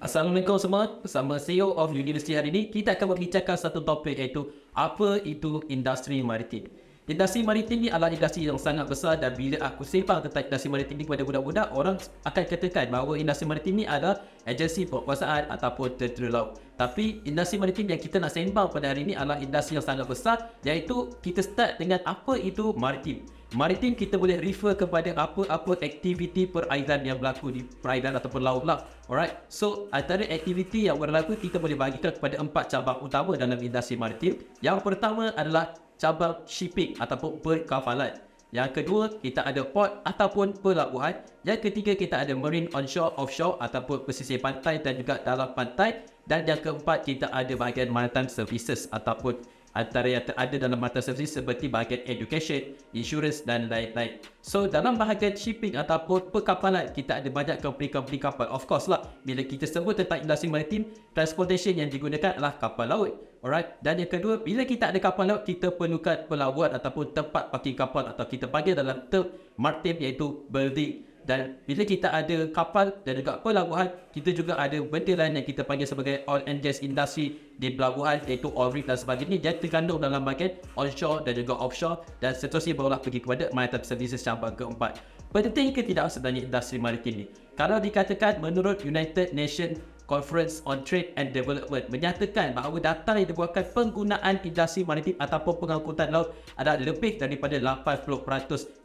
Assalamualaikum semua. Bersama CEO of University hari ini, kita akan berbicara satu topik iaitu apa itu industri maritim. Industri maritim ni adalah industri yang sangat besar dan bila aku sembang tentang industri maritim ni kepada budak-budak orang akan katakan bahawa industri maritim ni adalah agensi perkuasaan ataupun tentera laut. Tapi industri maritim yang kita nak sembang pada hari ini adalah industri yang sangat besar iaitu kita start dengan apa itu maritim. Maritim kita boleh refer kepada apa-apa aktiviti perairan yang berlaku di perairan ataupun laut lah. Alright. So, antara aktiviti yang berlaku kita boleh bagikan kepada empat cabang utama dalam industri maritim. Yang pertama adalah Cabar shipping ataupun perkapalan. Yang kedua, kita ada port ataupun pelabuhan. Yang ketiga, kita ada marine onshore, offshore ataupun pesisir pantai dan juga dalam pantai. Dan yang keempat, kita ada bahagian maritime services ataupun perkapalan antara yang terada dalam mata servis seperti bahagian education, insurance dan lain-lain. So dalam bahagian shipping ataupun perkapalan kita ada banyak company-company kapal. Of course lah bila kita sebut tentang industri maritime transportation yang digunakan adalah kapal laut. Alright. Dan yang kedua, bila kita ada kapal laut, kita perlukan pelawat ataupun tempat parking kapal atau kita panggil dalam term maritime iaitu building. Dan bila kita ada kapal dan juga pelabuhan, kita juga ada benda lain yang kita panggil sebagai oil and gas industry di pelabuhan iaitu oil rig dan sebagainya. Dia tergantung dalam bahagian onshore dan juga offshore dan seterusnya barulah pergi kepada maritime services cabang keempat. Penting ke tidak sebenarnya industri maritim ini? Kalau dikatakan menurut United Nations Conference on Trade and Development menyatakan bahawa data yang dibuatkan penggunaan industri maritim ataupun pengangkutan laut adalah lebih daripada 80%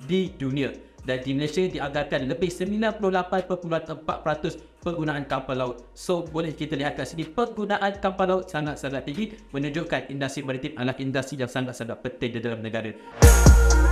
di dunia dan di Malaysia dianggarkan lebih 98.4% penggunaan kapal laut. So boleh kita lihat kat sini penggunaan kapal laut sangat-sangat tinggi menunjukkan industri maritim adalah industri yang sangat-sangat penting di dalam negara. S-